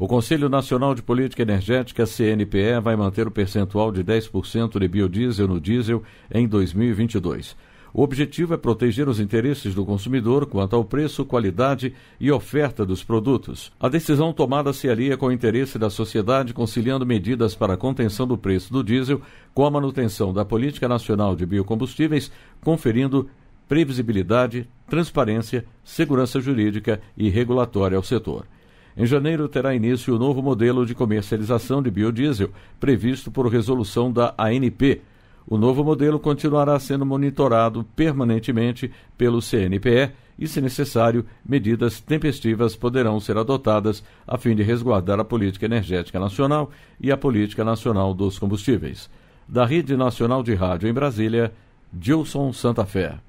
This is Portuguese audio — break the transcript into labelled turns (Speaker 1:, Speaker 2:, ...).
Speaker 1: O Conselho Nacional de Política Energética, CNPE, vai manter o percentual de 10% de biodiesel no diesel em 2022. O objetivo é proteger os interesses do consumidor quanto ao preço, qualidade e oferta dos produtos. A decisão tomada se alia com o interesse da sociedade, conciliando medidas para a contenção do preço do diesel com a manutenção da Política Nacional de Biocombustíveis, conferindo previsibilidade, transparência, segurança jurídica e regulatória ao setor. Em janeiro terá início o novo modelo de comercialização de biodiesel, previsto por resolução da ANP. O novo modelo continuará sendo monitorado permanentemente pelo CNPE e, se necessário, medidas tempestivas poderão ser adotadas a fim de resguardar a política energética nacional e a política nacional dos combustíveis. Da Rede Nacional de Rádio em Brasília, Gilson Santa Fé.